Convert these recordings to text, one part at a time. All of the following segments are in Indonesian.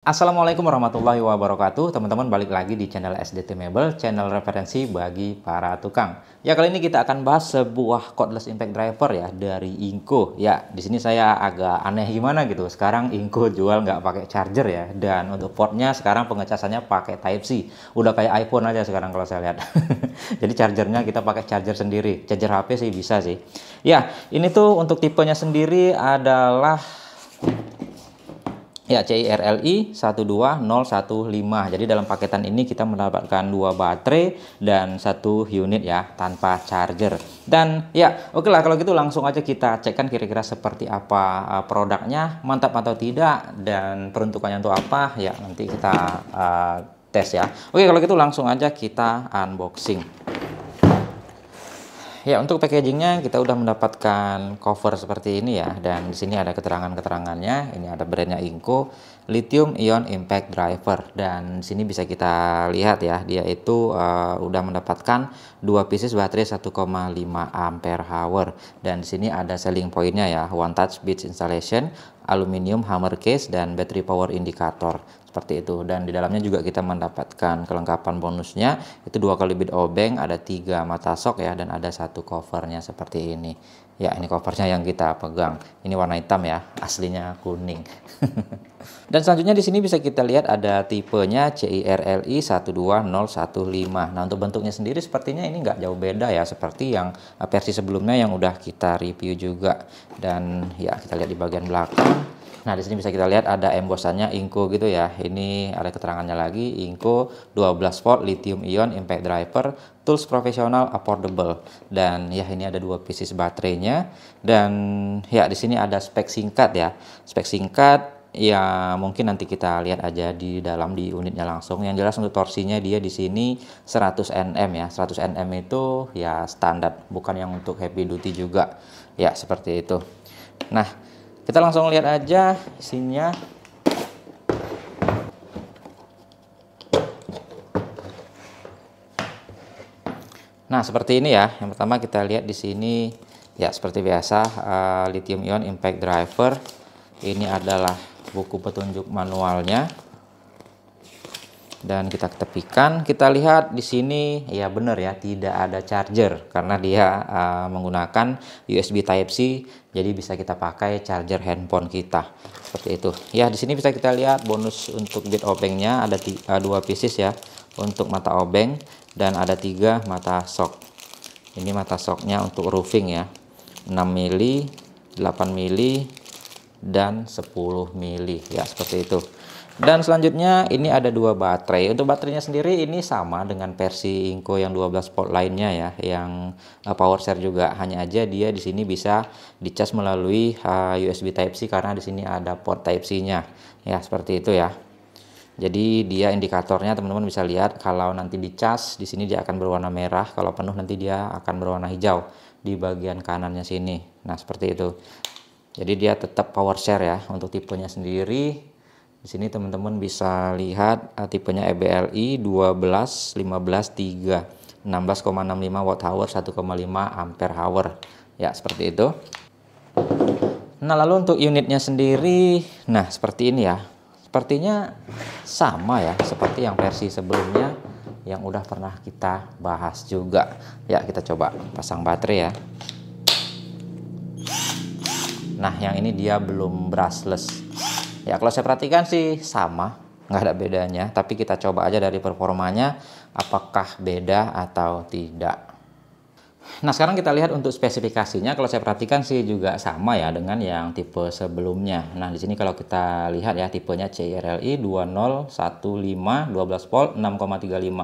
Assalamualaikum warahmatullahi wabarakatuh Teman-teman balik lagi di channel SDT Mebel Channel referensi bagi para tukang Ya kali ini kita akan bahas sebuah cordless impact driver ya Dari Inco Ya di sini saya agak aneh gimana gitu Sekarang Inco jual nggak pakai charger ya Dan untuk portnya sekarang pengecasannya pakai Type-C Udah kayak iPhone aja sekarang kalau saya lihat Jadi chargernya kita pakai charger sendiri Charger HP sih bisa sih Ya ini tuh untuk tipenya sendiri adalah Ya, CIRLI 12015. Jadi dalam paketan ini kita mendapatkan dua baterai dan satu unit ya tanpa charger. Dan ya, oke okay lah kalau gitu langsung aja kita cek kan kira-kira seperti apa eh, produknya, mantap atau tidak dan peruntukannya untuk apa ya nanti kita uh, tes ya. Oke, okay, kalau gitu langsung aja kita unboxing ya untuk packagingnya kita udah mendapatkan cover seperti ini ya dan di sini ada keterangan-keterangannya ini ada brandnya Inco lithium ion impact driver dan di sini bisa kita lihat ya dia itu uh, udah mendapatkan dua pieces baterai 1,5 ampere hour dan di sini ada selling pointnya ya one touch beach installation aluminium hammer case dan battery power indicator seperti itu dan di dalamnya juga kita mendapatkan kelengkapan bonusnya itu dua kali bid obeng ada tiga mata sok ya dan ada satu covernya seperti ini ya ini covernya yang kita pegang ini warna hitam ya aslinya kuning dan selanjutnya di sini bisa kita lihat ada tipenya CIRLI 12015 nah untuk bentuknya sendiri sepertinya ini nggak jauh beda ya seperti yang eh, versi sebelumnya yang udah kita review juga dan ya kita lihat di bagian belakang Nah, di sini bisa kita lihat ada embosannya Inco gitu ya. Ini ada keterangannya lagi Inco 12 volt lithium ion impact driver tools profesional affordable dan ya ini ada dua pieces baterainya dan ya di sini ada spek singkat ya. Spek singkat ya mungkin nanti kita lihat aja di dalam di unitnya langsung. Yang jelas untuk torsinya dia di sini 100 Nm ya. 100 Nm itu ya standar, bukan yang untuk heavy duty juga. Ya, seperti itu. Nah, kita langsung lihat aja isinya Nah, seperti ini ya. Yang pertama kita lihat di sini ya seperti biasa uh, eh, lithium ion impact driver. Ini adalah buku petunjuk manualnya dan kita ketepikan kita lihat di sini ya benar ya tidak ada charger karena dia uh, menggunakan USB Type C jadi bisa kita pakai charger handphone kita seperti itu ya di sini bisa kita lihat bonus untuk bit obengnya ada tiga, eh, dua pieces ya untuk mata obeng dan ada tiga mata sok ini mata soknya untuk roofing ya 6 mili 8 mili dan 10 mili ya seperti itu dan selanjutnya ini ada dua baterai. Untuk baterainya sendiri ini sama dengan versi Inco yang 12 volt lainnya ya, yang eh, power share juga. Hanya aja dia di sini bisa dicas melalui eh, USB Type C karena di sini ada port Type C-nya. Ya, seperti itu ya. Jadi dia indikatornya teman-teman bisa lihat kalau nanti dicas di sini dia akan berwarna merah, kalau penuh nanti dia akan berwarna hijau di bagian kanannya sini. Nah, seperti itu. Jadi dia tetap power share ya untuk tipenya sendiri di sini teman-teman bisa lihat eh, tipenya EBLI 12, 15, 3, 16,65 watt hour, 1,5 ampere hour. Ya, seperti itu. Nah, lalu untuk unitnya sendiri, nah seperti ini ya. Sepertinya sama ya, seperti yang versi sebelumnya yang udah pernah kita bahas juga. Ya, kita coba pasang baterai ya. Nah, yang ini dia belum brushless Ya kalau saya perhatikan sih sama, nggak ada bedanya. Tapi kita coba aja dari performanya apakah beda atau tidak. Nah sekarang kita lihat untuk spesifikasinya. Kalau saya perhatikan sih juga sama ya dengan yang tipe sebelumnya. Nah di sini kalau kita lihat ya tipenya CRLI 2015 12 volt 6,35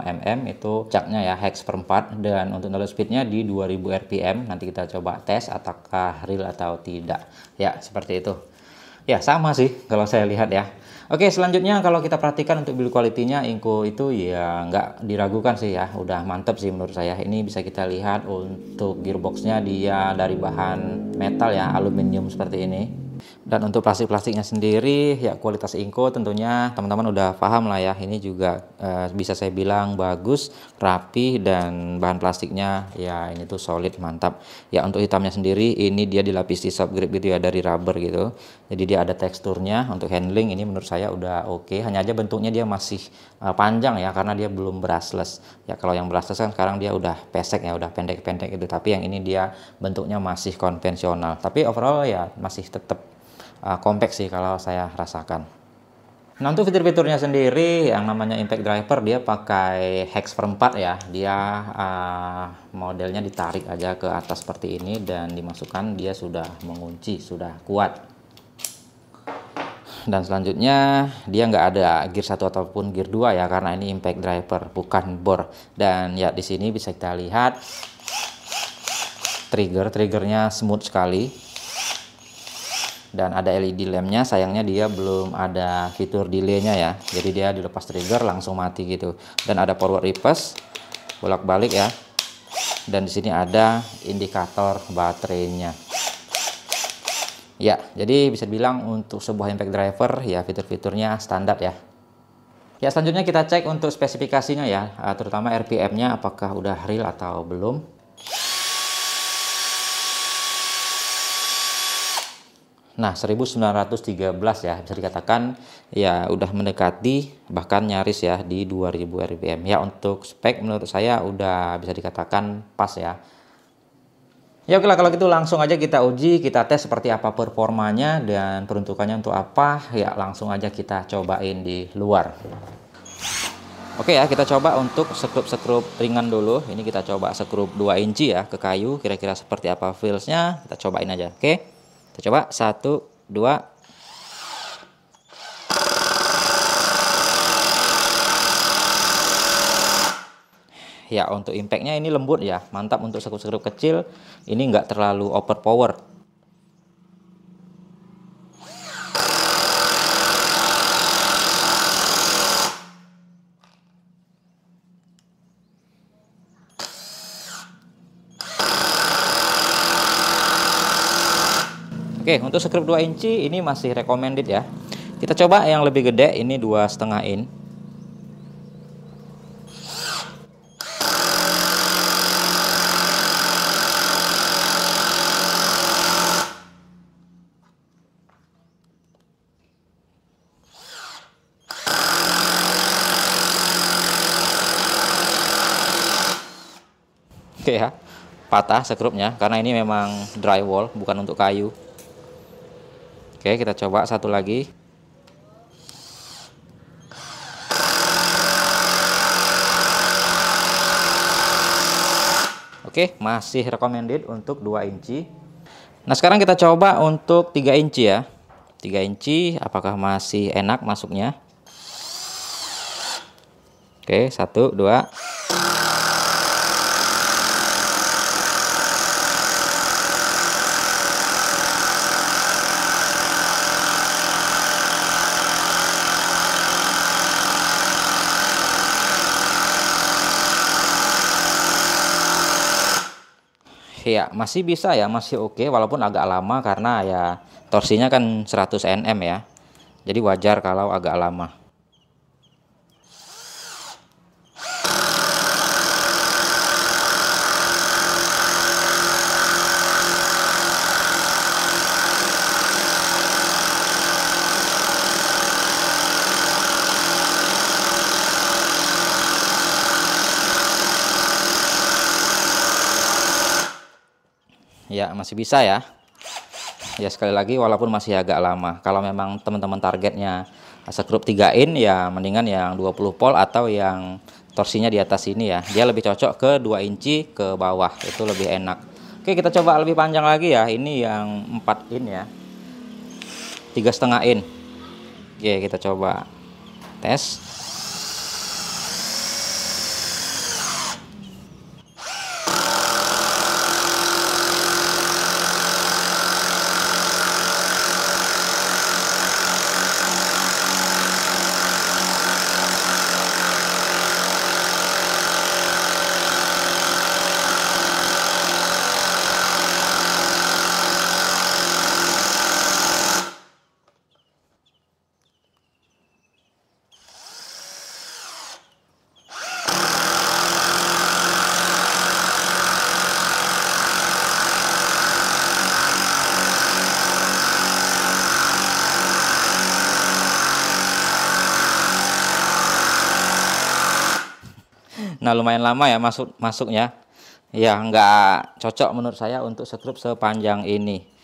mm itu caknya ya hex perempat dan untuk download speednya di 2000 rpm. Nanti kita coba tes apakah real atau tidak. Ya seperti itu. Ya, sama sih kalau saya lihat ya. Oke, selanjutnya kalau kita perhatikan untuk build quality-nya Inko itu ya nggak diragukan sih ya. Udah mantep sih menurut saya. Ini bisa kita lihat untuk gearbox-nya dia dari bahan metal ya, aluminium seperti ini. Dan untuk plastik-plastiknya sendiri, ya kualitas Inko tentunya teman-teman udah paham lah ya. Ini juga e, bisa saya bilang bagus, rapi, dan bahan plastiknya ya ini tuh solid, mantap. Ya untuk hitamnya sendiri, ini dia dilapisi subgrip gitu ya dari rubber gitu. Jadi dia ada teksturnya. Untuk handling ini menurut saya udah oke. Okay. Hanya aja bentuknya dia masih e, panjang ya karena dia belum brushless. Ya kalau yang brushless kan sekarang dia udah pesek ya, udah pendek-pendek gitu. Tapi yang ini dia bentuknya masih konvensional. Tapi overall ya masih tetap uh, kompleks sih kalau saya rasakan. Nah untuk fitur-fiturnya sendiri yang namanya impact driver dia pakai hex perempat ya dia uh, modelnya ditarik aja ke atas seperti ini dan dimasukkan dia sudah mengunci sudah kuat dan selanjutnya dia nggak ada gear satu ataupun gear 2 ya karena ini impact driver bukan bor dan ya di sini bisa kita lihat trigger triggernya smooth sekali dan ada LED lampnya sayangnya dia belum ada fitur delaynya ya jadi dia dilepas trigger langsung mati gitu dan ada forward reverse bolak-balik ya dan di sini ada indikator baterainya ya jadi bisa dibilang untuk sebuah impact driver ya fitur-fiturnya standar ya ya selanjutnya kita cek untuk spesifikasinya ya eh, terutama RPM nya apakah udah real atau belum Nah, 1913 ya bisa dikatakan ya udah mendekati bahkan nyaris ya di 2000 RPM. Ya untuk spek menurut saya udah bisa dikatakan pas ya. Ya oke lah kalau gitu langsung aja kita uji, kita tes seperti apa performanya dan peruntukannya untuk apa. Ya langsung aja kita cobain di luar. Oke ya, kita coba untuk sekrup-sekrup ringan dulu. Ini kita coba sekrup 2 inci ya ke kayu, kira-kira seperti apa feelsnya. Kita cobain aja, oke? Okay? Kita coba satu, dua. Ya untuk impactnya ini lembut ya, mantap untuk sekrup-sekrup kecil. Ini nggak terlalu overpower Oke, untuk script 2 inci ini masih recommended ya. Kita coba yang lebih gede ini dua setengah in. Oke ya, patah sekrupnya karena ini memang drywall bukan untuk kayu. Oke, kita coba satu lagi. Oke, masih recommended untuk 2 inci. Nah, sekarang kita coba untuk 3 inci ya. 3 inci, apakah masih enak masuknya? Oke, 1, 2, okay ya masih bisa ya masih oke okay, walaupun agak lama karena ya torsinya kan 100 nm ya jadi wajar kalau agak lama ya masih bisa ya ya sekali lagi walaupun masih agak lama kalau memang teman-teman targetnya sekrup 3 in ya mendingan yang 20 volt atau yang torsinya di atas ini ya dia lebih cocok ke 2 inci ke bawah itu lebih enak oke kita coba lebih panjang lagi ya ini yang 4 in ya tiga setengah in oke kita coba tes Nah lumayan lama ya masuk masuknya. Ya nggak cocok menurut saya untuk sekrup sepanjang ini.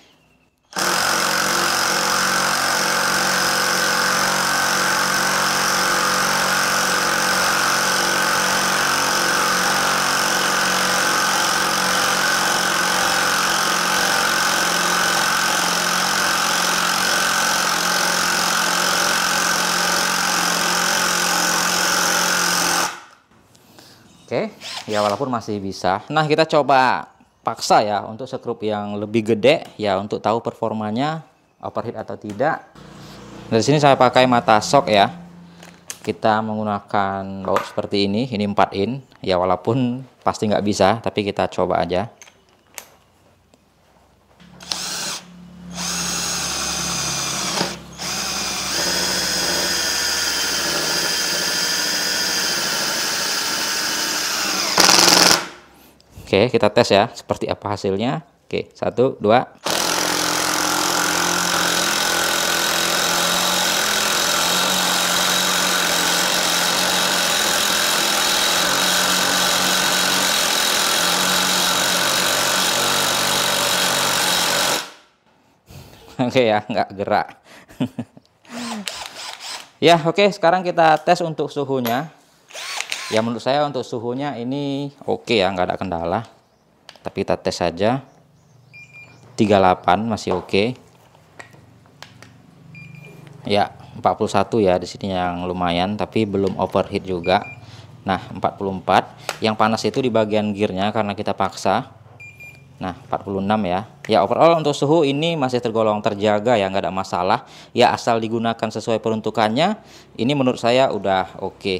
ya walaupun masih bisa nah kita coba paksa ya untuk sekrup yang lebih gede ya untuk tahu performanya overheat atau tidak dari sini saya pakai mata sok ya kita menggunakan baut seperti ini ini 4 in ya walaupun pasti nggak bisa tapi kita coba aja Oke, kita tes ya seperti apa hasilnya. Oke, satu, dua. Oke ya, nggak gerak. ya, oke. Sekarang kita tes untuk suhunya ya menurut saya untuk suhunya ini oke okay ya nggak ada kendala tapi kita tes saja 38 masih oke okay. ya 41 ya di sini yang lumayan tapi belum overheat juga nah 44 yang panas itu di bagian gearnya karena kita paksa nah 46 ya ya overall untuk suhu ini masih tergolong terjaga ya nggak ada masalah ya asal digunakan sesuai peruntukannya ini menurut saya udah oke okay.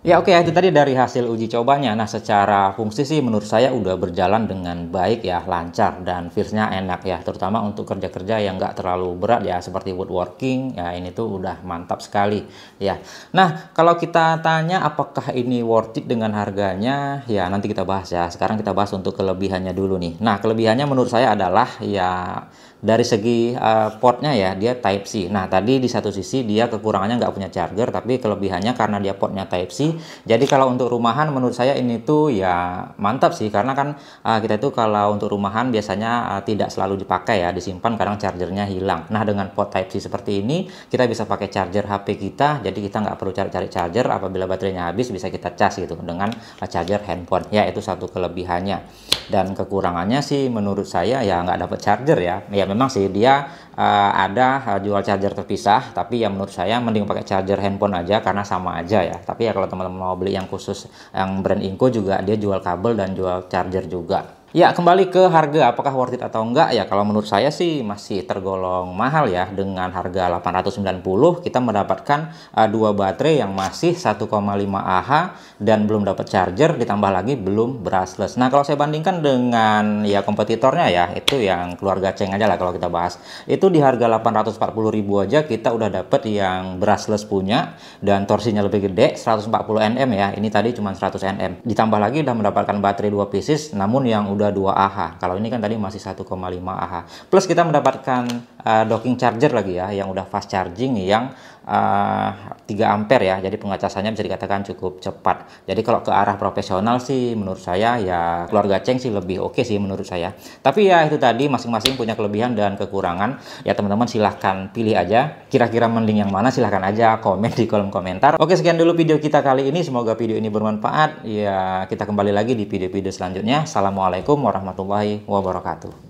Ya oke okay, itu tadi dari hasil uji cobanya. Nah secara fungsi sih menurut saya udah berjalan dengan baik ya, lancar dan feelsnya enak ya. Terutama untuk kerja-kerja yang nggak terlalu berat ya seperti woodworking ya ini tuh udah mantap sekali ya. Nah kalau kita tanya apakah ini worth it dengan harganya ya nanti kita bahas ya. Sekarang kita bahas untuk kelebihannya dulu nih. Nah kelebihannya menurut saya adalah ya dari segi uh, portnya ya dia Type C. Nah tadi di satu sisi dia kekurangannya nggak punya charger tapi kelebihannya karena dia portnya Type C jadi kalau untuk rumahan menurut saya ini tuh ya mantap sih karena kan uh, kita itu kalau untuk rumahan biasanya uh, tidak selalu dipakai ya, disimpan kadang chargernya hilang. Nah dengan port Type C seperti ini kita bisa pakai charger HP kita, jadi kita nggak perlu cari-cari charger apabila baterainya habis bisa kita cas gitu dengan ah, charger handphone. Ya itu satu kelebihannya dan kekurangannya sih menurut saya ya nggak dapat charger ya ya memang sih dia uh, ada eh, jual charger terpisah tapi ya menurut saya mending pakai charger handphone aja karena sama aja ya tapi ya kalau teman-teman mau beli yang khusus yang brand Inco juga dia jual kabel dan jual charger juga Ya, kembali ke harga apakah worth it atau enggak? Ya, kalau menurut saya sih masih tergolong mahal ya. Dengan harga 890 kita mendapatkan uh, dua baterai yang masih 1,5 Ah dan belum dapat charger ditambah lagi belum brushless. Nah, kalau saya bandingkan dengan ya kompetitornya ya, itu yang keluarga Ceng aja lah kalau kita bahas. Itu di harga 840 ribu aja kita udah dapat yang brushless punya dan torsinya lebih gede 140 Nm ya. Ini tadi cuma 100 Nm. Ditambah lagi udah mendapatkan baterai dua pieces namun yang udah 2 AH. Kalau ini kan tadi masih 1,5 AH. Plus kita mendapatkan uh, docking charger lagi ya yang udah fast charging yang uh, eh, 3 ampere ya jadi pengecasannya bisa dikatakan cukup cepat jadi kalau ke arah profesional sih menurut saya ya keluarga Ceng sih lebih oke okay sih menurut saya tapi ya itu tadi masing-masing punya kelebihan dan kekurangan ya teman-teman silahkan pilih aja kira-kira mending yang mana silahkan aja komen di kolom komentar oke sekian dulu video kita kali ini semoga video ini bermanfaat ya kita kembali lagi di video-video selanjutnya assalamualaikum warahmatullahi wabarakatuh